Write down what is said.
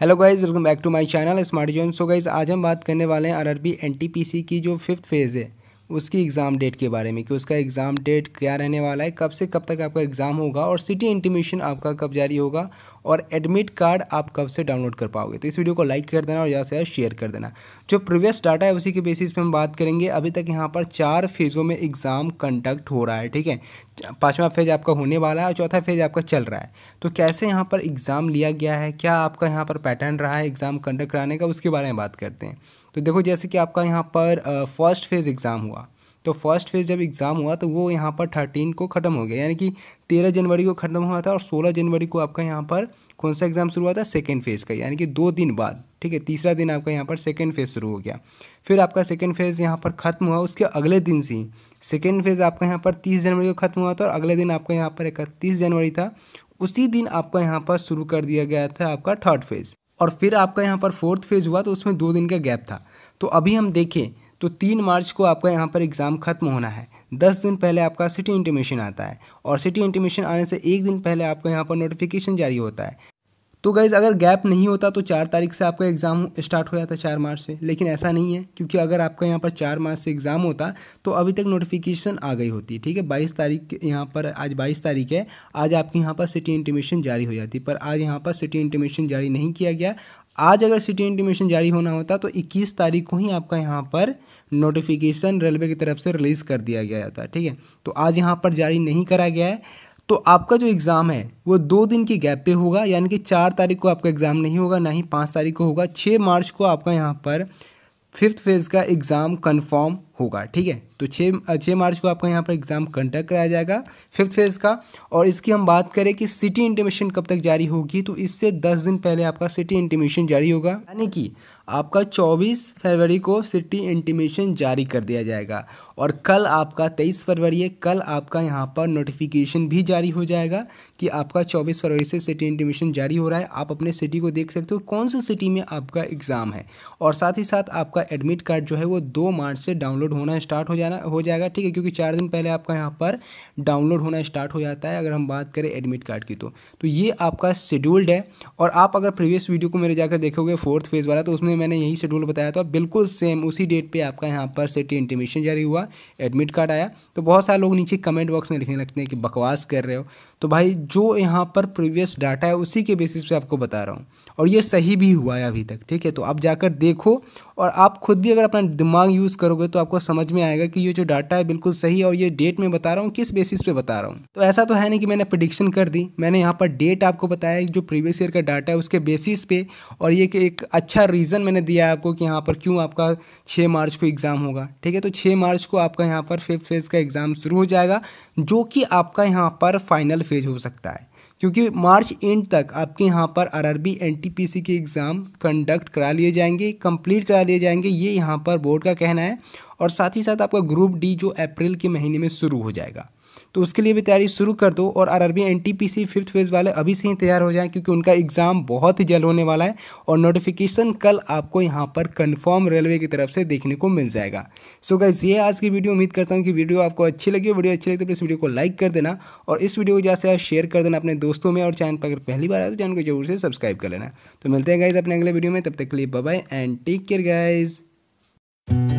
hello guys welcome back to my channel smart zone so guys आज हम बात करने वाले हैं आरआरबी एनटीपीसी की जो फिफ्थ फेज़ है उसकी एग्ज़ाम डेट के बारे में कि उसका एग्ज़ाम डेट क्या रहने वाला है कब से कब तक आपका एग्ज़ाम होगा और सिटी इंटीमेशन आपका कब जारी होगा और एडमिट कार्ड आप कब से डाउनलोड कर पाओगे तो इस वीडियो को लाइक कर देना और ज़्यादा से ज़्यादा शेयर कर देना जो प्रीवियस डाटा है उसी के बेसिस पे हम बात करेंगे अभी तक यहाँ पर चार फेज़ों में एग्ज़ाम कंडक्ट हो रहा है ठीक है पाँचवा फेज आपका होने वाला है और चौथा फेज आपका चल रहा है तो कैसे यहाँ पर एग्ज़ाम लिया गया है क्या आपका यहाँ पर पैटर्न रहा है एग्ज़ाम कंडक्ट कराने का उसके बारे में बात करते हैं तो देखो जैसे कि आपका यहाँ पर फर्स्ट फेज़ एग्ज़ाम हुआ तो फर्स्ट फेज़ जब एग्ज़ाम हुआ तो वो यहाँ पर थर्टीन को ख़त्म हो गया यानी कि तेरह जनवरी को ख़त्म हुआ था और सोलह जनवरी को आपका यहाँ पर कौन सा एग्ज़ाम शुरू हुआ था सेकेंड फेज़ का यानी कि दो दिन बाद ठीक है तीसरा दिन आपका यहाँ पर सेकेंड फेज़ शुरू हो गया फिर आपका सेकेंड फेज़ यहाँ पर ख़त्म हुआ उसके अगले दिन से ही सेकेंड फेज़ आपका यहाँ पर तीस जनवरी को ख़त्म हुआ था और अगले दिन आपका यहाँ पर इकतीस जनवरी था उसी दिन आपका यहाँ पर शुरू कर दिया गया था आपका थर्ड फेज़ और फिर आपका यहाँ पर फोर्थ फेज़ हुआ तो उसमें दो दिन का गैप था तो अभी हम देखें तो तीन मार्च को आपका यहाँ पर एग्ज़ाम ख़त्म होना है दस दिन पहले आपका सिटी इंटीमेशन आता है और सिटी इंटीमेशन आने से एक दिन पहले आपका यहाँ पर नोटिफिकेशन जारी होता है तो गाइज़ अगर गैप नहीं होता तो चार तारीख से आपका एग्ज़ाम स्टार्ट हो जाता चार मार्च से लेकिन ऐसा नहीं है क्योंकि अगर आपका यहाँ पर चार मार्च से एग्ज़ाम होता तो अभी तक नोटिफिकेशन आ गई होती ठीक है बाईस तारीख यहाँ पर आज बाईस तारीख है आज आपके यहाँ पर सिटी इंटीमेशन जारी हो जाती पर आज यहाँ पर सिटी इंटीमेशन जारी नहीं किया गया आज अगर सिटी इंटीमेशन जारी होना होता तो 21 तारीख को ही आपका यहाँ पर नोटिफिकेशन रेलवे की तरफ से रिलीज़ कर दिया गया जाता ठीक है तो आज यहाँ पर जारी नहीं करा गया है तो आपका जो एग्ज़ाम है वो दो दिन की गैप पे होगा यानी कि चार तारीख को आपका एग्ज़ाम नहीं होगा ना ही पाँच तारीख को होगा छः मार्च को आपका यहाँ पर फिफ्थ फेज़ का एग्ज़ाम कन्फर्म होगा ठीक है तो छः छः मार्च को आपका यहाँ पर एग्ज़ाम कंडक्ट कराया जाएगा फिफ्थ फेज़ का और इसकी हम बात करें कि सिटी इंटीमेशन कब तक जारी होगी तो इससे दस दिन पहले आपका सिटी इंटीमेशन जारी होगा यानी कि आपका 24 फरवरी को सिटी इंटीमेशन जारी कर दिया जाएगा और कल आपका 23 फरवरी है कल आपका यहाँ पर नोटिफिकेशन भी जारी हो जाएगा कि आपका 24 फरवरी से सिटी इंटीमेशन जारी हो रहा है आप अपने सिटी को देख सकते हो कौन सी सिटी में आपका एग्ज़ाम है और साथ ही साथ आपका एडमिट कार्ड जो है वो दो मार्च से डाउनलोड डाउनलोड होना स्टार्ट हो जाना हो जाएगा ठीक है क्योंकि चार दिन पहले आपका यहाँ पर डाउनलोड होना स्टार्ट हो जाता है अगर हम बात करें एडमिट कार्ड की तो तो ये आपका शेड्यूल्ड है और आप अगर प्रीवियस वीडियो को मेरे जाकर देखोगे फोर्थ फेज वाला तो उसमें मैंने यही शेड्यूल बताया था बिल्कुल सेम उसी डेट पर आपका यहाँ पर सिटी इंटीमेशन जारी हुआ एडमिट कार्ड आया तो बहुत सारे लोग नीचे कमेंट बॉक्स में लिखने लगते हैं कि बकवास कर रहे हो तो भाई जो यहाँ पर प्रीवियस डाटा है उसी के बेसिस पे आपको बता रहा हूँ और ये सही भी हुआ है अभी तक ठीक है तो आप जाकर देखो और आप खुद भी अगर अपना दिमाग यूज़ करोगे तो आपको समझ में आएगा कि ये जो डाटा है बिल्कुल सही है और ये डेट में बता रहा हूँ किस बेसिस पे बता रहा हूँ तो ऐसा तो है नहीं कि मैंने प्रडिक्शन कर दी मैंने यहाँ पर डेट आपको बताया जो प्रीवियस ईयर का डाटा है उसके बेसिस पे और ये कि एक अच्छा रीज़न मैंने दिया है आपको कि यहाँ पर क्यों आपका छः मार्च को एग्ज़ाम होगा ठीक है तो छः मार्च को आपका यहाँ पर फिफ्थ फेज़ का एग्ज़ाम शुरू हो जाएगा जो कि आपका यहाँ पर फाइनल फेज हो सकता है क्योंकि मार्च एंड तक आपके यहाँ पर आर आर के एग्ज़ाम कंडक्ट करा लिए जाएंगे कंप्लीट करा लिए जाएंगे ये यहाँ पर बोर्ड का कहना है और साथ ही साथ आपका ग्रुप डी जो अप्रैल के महीने में शुरू हो जाएगा तो उसके लिए भी तैयारी शुरू कर दो और R RB N T P C fifth phase वाले अभी से ही तैयार हो जाएँ क्योंकि उनका एग्ज़ाम बहुत ही जल्द होने वाला है और नोटिफिकेशन कल आपको यहाँ पर कन्फर्म रेलवे की तरफ से देखने को मिल जाएगा सो so गैस ये आज की वीडियो उम्मीद करता हूँ कि वीडियो आपको अच्छी लगी वीडियो अच्छी लगी तो इस वीडियो को लाइक कर देना और इस वीडियो को जैसे आप शेयर कर देना अपने दोस्तों में और चैनल पर अगर पहली बार आए तो चैनल को जरूर से सब्सक्राइब कर लेना तो मिलते हैं गाइज अपने अगले वीडियो में तब तक के लिए bye and take care guys